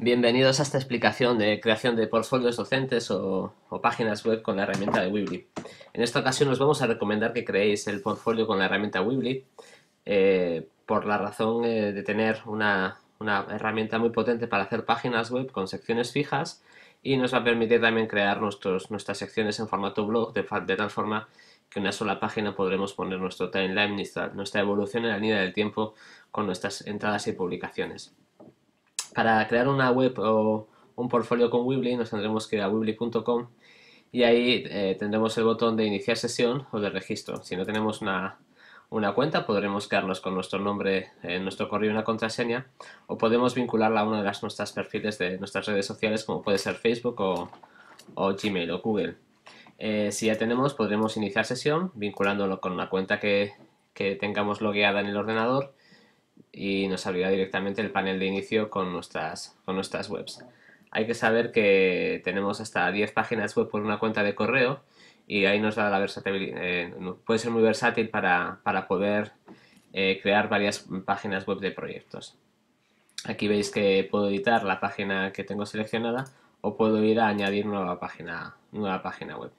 Bienvenidos a esta explicación de creación de portfolios docentes o, páginas web con la herramienta de Weebly. En esta ocasión os vamos a recomendar que creéis el portfolio con la herramienta Weebly eh, por la razón eh, de tener una, herramienta muy potente para hacer páginas web con secciones fijas y nos va a permitir también crear nuestros, nuestras secciones en formato blog de, tal forma que en una sola página podremos poner nuestro timeline, nuestra evolución en la línea del tiempo con nuestras entradas y publicaciones. Para crear una web o un portfolio con Weebly nos tendremos que ir a weebly.com y ahí eh, tendremos el botón de iniciar sesión o de registro. Si no tenemos una, cuenta podremos quedarnos con nuestro nombre, en eh, nuestro correo y una contraseña o podemos vincularla a uno de las nuestras perfiles de nuestras redes sociales como puede ser Facebook o, Gmail o Google. Eh, si ya tenemos podremos iniciar sesión vinculándolo con la cuenta que, que tengamos logueada en el ordenador y nos abrirá directamente el panel de inicio con nuestras, con nuestras webs. Hay que saber que tenemos hasta 10 páginas web por una cuenta de correo y ahí nos da la versatilidad, eh, puede ser muy versátil para, poder eh, crear varias páginas web de proyectos. Aquí veis que puedo editar la página que tengo seleccionada o puedo ir a añadir nueva página, nueva página web.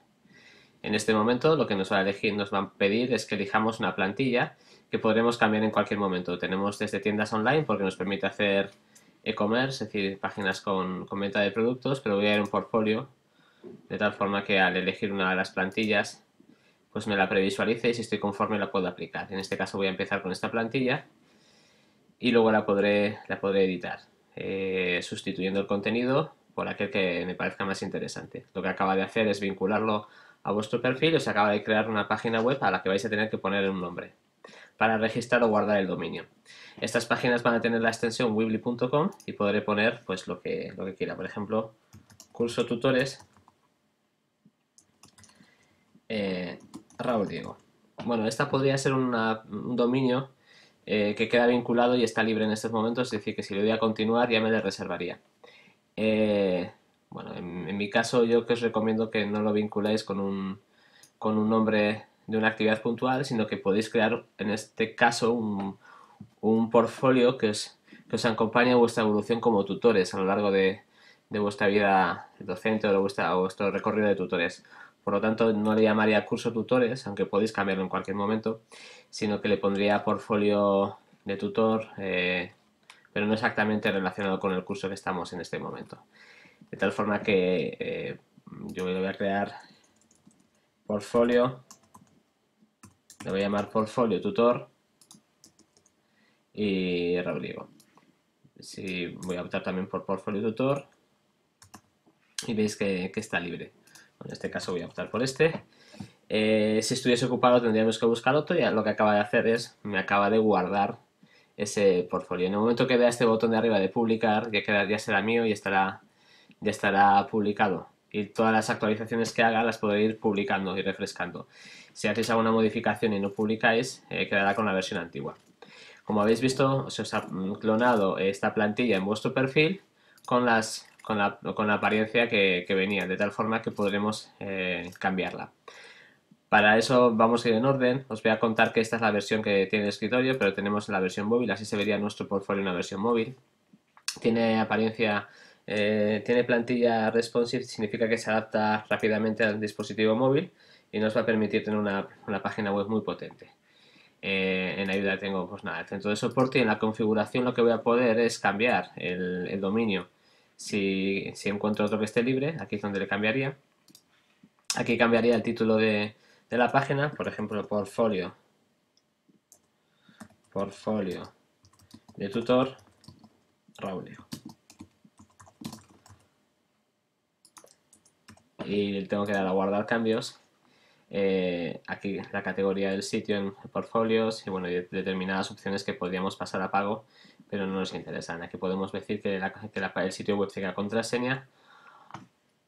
En este momento lo que nos va a elegir, nos va a pedir es que elijamos una plantilla que podremos cambiar en cualquier momento. Tenemos desde tiendas online porque nos permite hacer e-commerce, es decir, páginas con, venta de productos, pero voy a ir un portfolio de tal forma que al elegir una de las plantillas pues me la previsualice y si estoy conforme la puedo aplicar. En este caso voy a empezar con esta plantilla y luego la podré, la podré editar, eh, sustituyendo el contenido por aquel que me parezca más interesante. Lo que acaba de hacer es vincularlo a vuestro perfil y os acaba de crear una página web a la que vais a tener que poner un nombre para registrar o guardar el dominio. Estas páginas van a tener la extensión wibly.com y podré poner pues lo que, lo que quiera. Por ejemplo, curso tutores eh, Raúl Diego. Bueno, esta podría ser un dominio eh, que queda vinculado y está libre en estos momentos, es decir, que si le doy a continuar ya me le reservaría. Eh, bueno, en, mi caso yo que os recomiendo que no lo vinculéis con un, con un nombre de una actividad puntual, sino que podéis crear en este caso un, portfolio que, es, que os acompañe a vuestra evolución como tutores a lo largo de, vuestra vida docente o de vuestro recorrido de tutores. Por lo tanto, no le llamaría curso tutores, aunque podéis cambiarlo en cualquier momento, sino que le pondría portfolio de tutor, eh, pero no exactamente relacionado con el curso que estamos en este momento. De tal forma que yo eh, yo voy a crear portfolio le voy a llamar portfolio tutor y Rodrigo. voy a optar también por portfolio tutor y veis que, está libre. en este caso voy a optar por este. Eh, si estuviese ocupado tendríamos que buscar otro y lo que acaba de hacer es, me acaba de guardar ese portfolio. En el momento que vea este botón de arriba de publicar, ya, queda, será mío y estará, ya estará publicado. Y todas las actualizaciones que haga las podré ir publicando y refrescando. Si hacéis alguna modificación y no publicáis, eh, quedará con la versión antigua. Como habéis visto, se os ha clonado esta plantilla en vuestro perfil con, la, apariencia que, venía, de tal forma que podremos eh, cambiarla. Para eso vamos a ir en orden, os voy a contar que esta es la versión que tiene el escritorio, pero tenemos la versión móvil, así se vería nuestro portfolio en la versión móvil. Tiene apariencia, eh, tiene plantilla responsive, significa que se adapta rápidamente al dispositivo móvil y nos va a permitir tener una, página web muy potente. Eh, en ayuda tengo pues nada, el centro de soporte y en la configuración lo que voy a poder es cambiar el, dominio. Si, si, encuentro otro que esté libre, aquí es donde le cambiaría. Aquí cambiaría el título de, la página, por ejemplo, portfolio. Portfolio de tutor Raúl. Y le tengo que dar a guardar cambios eh, aquí la categoría del sitio en portfolios y bueno, determinadas opciones que podríamos pasar a pago, pero no nos interesan. Aquí podemos decir que, el sitio web tenga contraseña,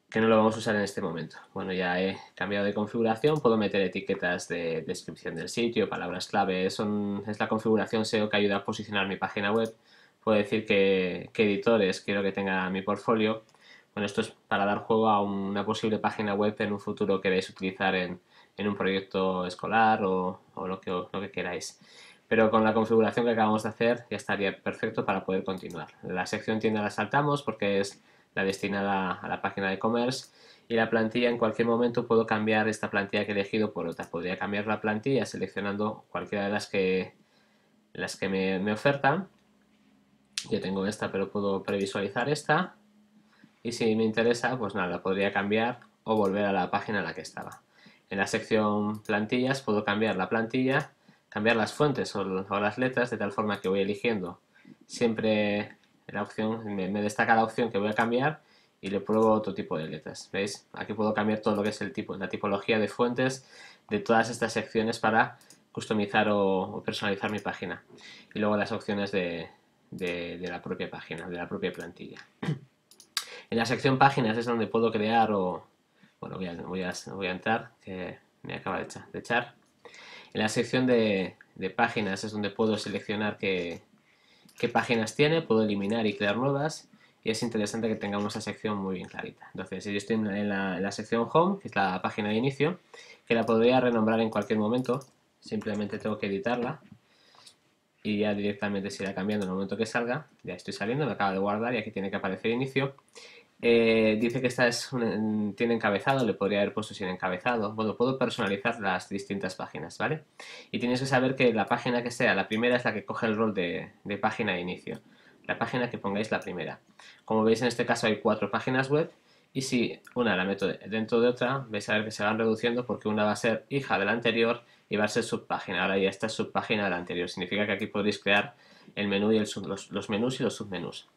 que no lo vamos a usar en este momento. Bueno, ya he cambiado de configuración, puedo meter etiquetas de descripción del sitio, palabras clave, son, es la configuración SEO que ayuda a posicionar mi página web. Puedo decir que, editores quiero que tenga mi portfolio. Bueno, esto es para dar juego a una posible página web en un futuro que queréis utilizar en, en un proyecto escolar o, lo, que, queráis. Pero con la configuración que acabamos de hacer ya estaría perfecto para poder continuar. La sección tienda la saltamos porque es la destinada a la página de e-commerce y la plantilla en cualquier momento puedo cambiar esta plantilla que he elegido por otra. Podría cambiar la plantilla seleccionando cualquiera de las que, las que me, me ofertan. Yo tengo esta pero puedo previsualizar esta y si me interesa pues nada, podría cambiar o volver a la página en la que estaba. En la sección plantillas puedo cambiar la plantilla, cambiar las fuentes o, las letras de tal forma que voy eligiendo siempre la opción, me, destaca la opción que voy a cambiar y le pruebo otro tipo de letras. ¿Veis? Aquí puedo cambiar todo lo que es el tipo, la tipología de fuentes de todas estas secciones para customizar o, personalizar mi página. Y luego las opciones de, la propia página, de la propia plantilla. En la sección páginas es donde puedo crear o, bueno, voy a, voy a, entrar, que me acaba de echar, de echar. En la sección de, páginas es donde puedo seleccionar qué, páginas tiene, puedo eliminar y crear nuevas. Y es interesante que tengamos esa sección muy bien clarita. Entonces, si yo estoy en la, en la sección Home, que es la página de inicio, que la podría renombrar en cualquier momento. Simplemente tengo que editarla y ya directamente se irá cambiando en el momento que salga. Ya estoy saliendo, me acaba de guardar y aquí tiene que aparecer inicio. Eh, dice que esta es tiene encabezado, le podría haber puesto sin encabezado. Bueno, puedo personalizar las distintas páginas, ¿vale? Y tienes que saber que la página que sea, la primera es la que coge el rol de, de página de inicio. La página que pongáis la primera. Como veis en este caso hay cuatro páginas web y si una la meto dentro de otra, vais a ver que se van reduciendo porque una va a ser hija de la anterior y va a ser subpágina. Ahora ya está subpágina de la anterior. Significa que aquí podéis crear el menú y los, menús y los submenús.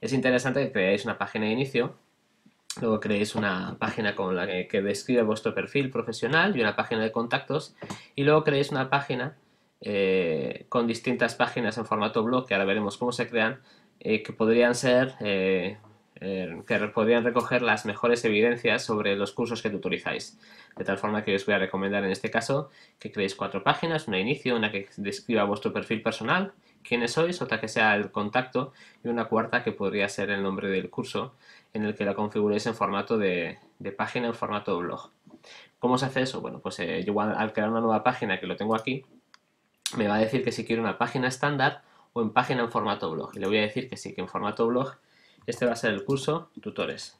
Es interesante que creáis una página de inicio, luego creéis una página con la que, describe vuestro perfil profesional y una página de contactos y luego creéis una página eh, con distintas páginas en formato blog, que ahora veremos cómo se crean, eh, que podrían ser eh, eh, que podrían recoger las mejores evidencias sobre los cursos que tutorizáis. De tal forma que os voy a recomendar en este caso que creéis cuatro páginas, una inicio, una que describa vuestro perfil personal, quiénes sois, otra que sea el contacto y una cuarta que podría ser el nombre del curso en el que la configuréis en formato de, página, en formato blog. ¿Cómo se hace eso? Bueno, pues eh, yo al crear una nueva página que lo tengo aquí, me va a decir que si quiero una página estándar o en página en formato blog. Y le voy a decir que sí, que en formato blog este va a ser el curso tutores.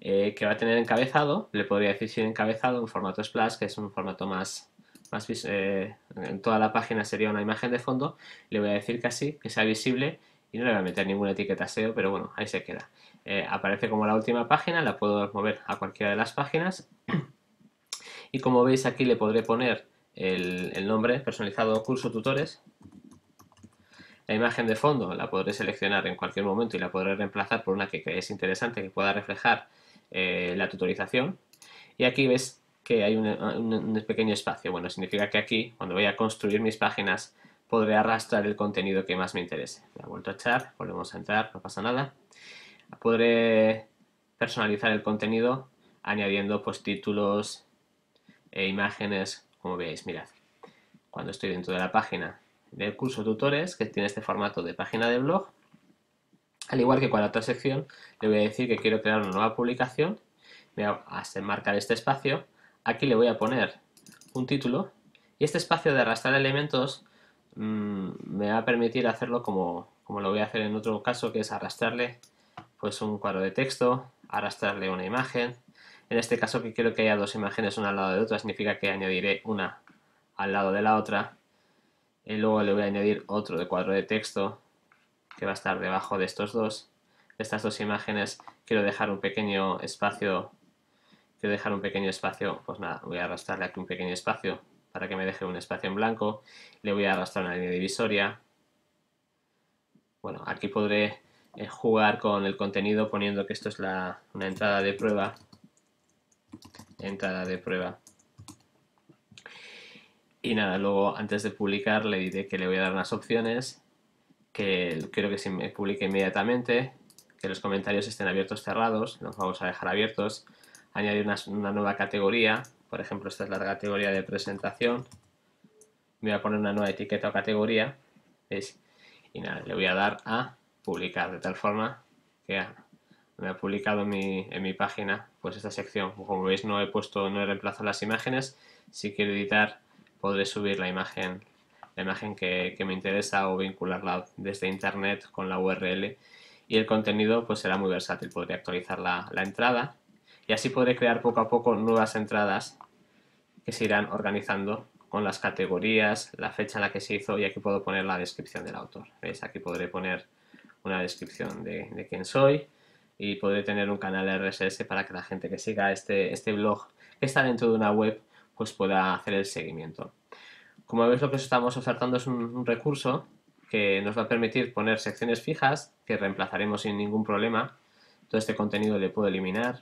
Eh, que va a tener encabezado, le podría decir si encabezado, en formato splash, que es un formato más, más eh, en toda la página sería una imagen de fondo, le voy a decir que así, que sea visible y no le voy a meter ninguna etiqueta SEO, pero bueno, ahí se queda. Eh, aparece como la última página, la puedo mover a cualquiera de las páginas y como veis aquí le podré poner el nombre personalizado curso tutores la imagen de fondo la podré seleccionar en cualquier momento y la podré reemplazar por una que es interesante que pueda reflejar eh, la tutorización. Y aquí ves que hay un, pequeño espacio. Bueno, significa que aquí, cuando voy a construir mis páginas, podré arrastrar el contenido que más me interese. La vuelto a echar, volvemos a entrar, no pasa nada. Podré personalizar el contenido añadiendo pues títulos e imágenes, como veis, mirad. Cuando estoy dentro de la página del curso tutores, que tiene este formato de página de blog. Al igual que con la otra sección, le voy a decir que quiero crear una nueva publicación. Voy a marcar este espacio. Aquí le voy a poner un título. Y este espacio de arrastrar elementos mm, me va a permitir hacerlo como, como lo voy a hacer en otro caso, que es arrastrarle pues, un cuadro de texto, arrastrarle una imagen. En este caso que quiero que haya dos imágenes una al lado de otra, significa que añadiré una al lado de la otra y luego le voy a añadir otro de cuadro de texto que va a estar debajo de estos dos de estas dos imágenes quiero dejar un pequeño espacio quiero dejar un pequeño espacio pues nada voy a arrastrarle aquí un pequeño espacio para que me deje un espacio en blanco le voy a arrastrar una línea divisoria bueno aquí podré eh, jugar con el contenido poniendo que esto es la, una entrada de prueba entrada de prueba y nada, luego antes de publicar le diré que le voy a dar unas opciones, que quiero que se publique inmediatamente, que los comentarios estén abiertos cerrados, los vamos a dejar abiertos, añadir una, nueva categoría, por ejemplo esta es la categoría de presentación, voy a poner una nueva etiqueta o categoría, y nada, le voy a dar a publicar, de tal forma que me ha publicado en mi, página pues esta sección. Como veis no he puesto, no he reemplazado las imágenes, si quiero editar podré subir la imagen, la imagen que, me interesa o vincularla desde internet con la URL y el contenido pues será muy versátil, podré actualizar la, entrada y así podré crear poco a poco nuevas entradas que se irán organizando con las categorías, la fecha en la que se hizo y aquí puedo poner la descripción del autor. Aquí podré poner una descripción de, quién soy y podré tener un canal RSS para que la gente que siga este, este blog que está dentro de una web pues pueda hacer el seguimiento. Como veis lo que estamos ofertando es un, recurso que nos va a permitir poner secciones fijas que reemplazaremos sin ningún problema. Todo este contenido le puedo eliminar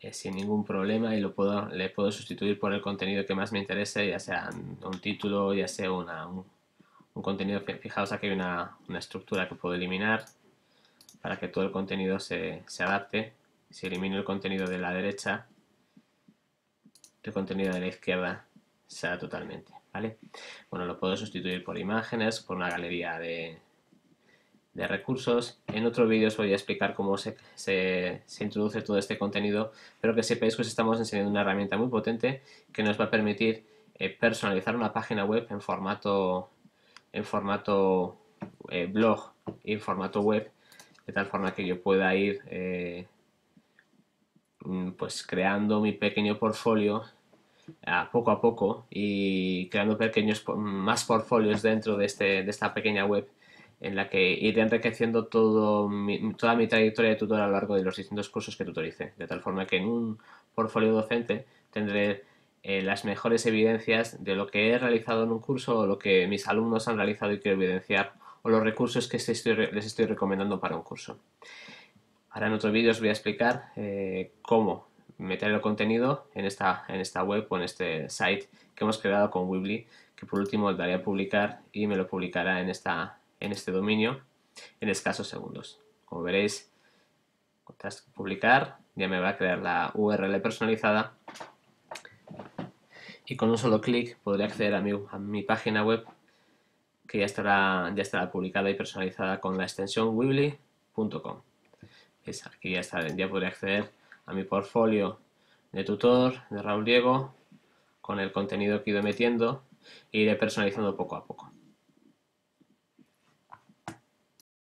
eh, sin ningún problema y lo puedo, le puedo sustituir por el contenido que más me interese, ya sea un título, ya sea un, contenido. Fijaos aquí hay una, estructura que puedo eliminar para que todo el contenido se, se adapte. Si elimino el contenido de la derecha, el contenido de la izquierda sea totalmente, ¿vale? Bueno, lo puedo sustituir por imágenes, por una galería de, de recursos. En otro vídeo os voy a explicar cómo se, introduce todo este contenido, pero que sepáis que os estamos enseñando una herramienta muy potente que nos va a permitir eh, personalizar una página web en formato, en formato eh, blog y en formato web, de tal forma que yo pueda ir eh, mm, pues creando mi pequeño portfolio poco a poco y creando pequeños más portfolios dentro este, de, esta pequeña web en la que iré enriqueciendo toda mi trayectoria de tutor a lo largo de los distintos cursos que tutorice, de tal forma que en un portfolio docente tendré eh, las mejores evidencias de lo que he realizado en un curso o lo que mis alumnos han realizado y quiero evidenciar o los recursos que les estoy recomendando para un curso. Ahora en otro vídeo os voy a explicar eh, cómo meter el contenido en esta, en esta web o en este site que hemos creado con Weebly, que por último le daré a publicar y me lo publicará en, esta, en este dominio en escasos segundos. Como veréis, tras publicar ya me va a crear la URL personalizada y con un solo clic podré acceder a mi, a mi página web que ya estará, ya estará publicada y personalizada con la extensión weebly.com. Aquí ya, está, ya podré acceder a mi portfolio de tutor de Raúl Diego con el contenido que he ido metiendo e iré personalizando poco a poco.